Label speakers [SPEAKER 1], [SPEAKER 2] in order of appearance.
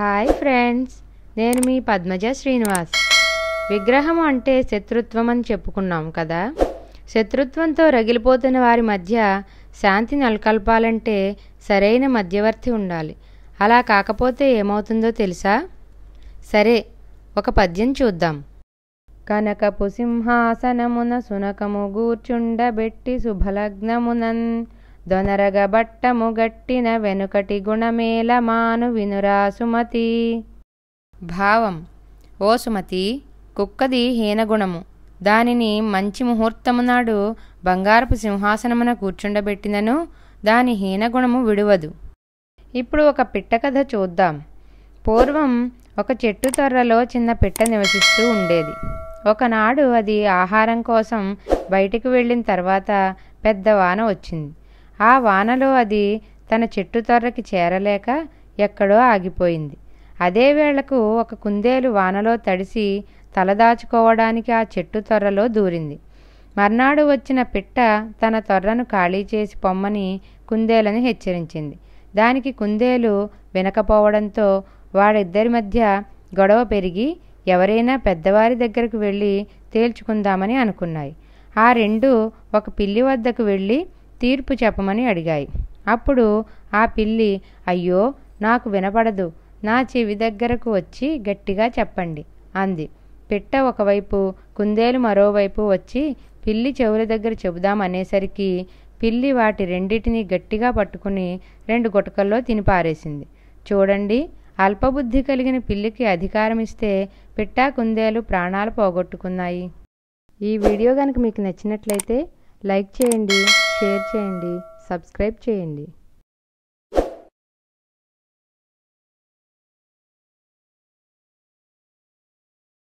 [SPEAKER 1] hi friends నేను మీ పద్మజ శ్రీనివాస్ విగ్రహం అంటే శత్రుత్వం అని చెప్పుకున్నాం కదా శత్రుత్వంతో రగిలిపోతున్న వారి మధ్య శాంతి నెలకొల్పాలంటే సరైన మధ్యవర్తి ఉండాలి అలా కాకపోతే ఏమవుతుందో తెలుసా సరే ఒక పద్యం చూద్దాం కనకపు సింహాసనమున సునకము గూర్చుండబెట్టి శుభలగ్నమునన్ దొనరగబట్టము గట్టిన వెనుకటి గుణమేల మాను వినురా సుమతి భావం ఓ సుమతి కుక్కది హీనగుణము దానిని మంచి ముహూర్తమునాడు బంగారపు సింహాసనమున కూర్చుండబెట్టినను దాని హీనగుణము విడువదు ఇప్పుడు ఒక పిట్టకథ చూద్దాం పూర్వం ఒక చెట్టు తొర్రలో చిన్న పిట్ట నివసిస్తూ ఉండేది ఒకనాడు అది ఆహారం కోసం బయటికి వెళ్ళిన తర్వాత పెద్ద వాన వచ్చింది ఆ వానలో అది తన చెట్టు తొర్రకి చేరలేక ఎక్కడో ఆగిపోయింది అదే వేళకు ఒక కుందేలు వానలో తడిసి తలదాచుకోవడానికి ఆ చెట్టు తొర్రలో దూరింది మర్నాడు వచ్చిన పిట్ట తన తొర్రను ఖాళీ చేసి పొమ్మని కుందేలను హెచ్చరించింది దానికి కుందేలు వినకపోవడంతో వాడిద్దరి మధ్య గొడవ పెరిగి ఎవరైనా పెద్దవారి దగ్గరకు వెళ్ళి తేల్చుకుందామని అనుకున్నాయి ఆ రెండు ఒక పిల్లి వద్దకు వెళ్ళి తీర్పు చెప్పమని అడిగాయి అప్పుడు ఆ పిల్లి అయ్యో నాకు వినపడదు నా చెవి దగ్గరకు వచ్చి గట్టిగా చెప్పండి అంది పిట్ట ఒకవైపు కుందేలు మరోవైపు వచ్చి పిల్లి చెవుల దగ్గర చెబుదామనేసరికి పిల్లి వాటి రెండింటినీ గట్టిగా పట్టుకుని రెండు గుటకల్లో తినిపారేసింది చూడండి అల్పబుద్ధి కలిగిన పిల్లికి అధికారం ఇస్తే పిట్టా కుందేలు ప్రాణాలు పోగొట్టుకున్నాయి ఈ వీడియో కనుక మీకు నచ్చినట్లయితే లైక్ చేయండి షేర్ చేయండి సబ్స్క్రైబ్ చేయండి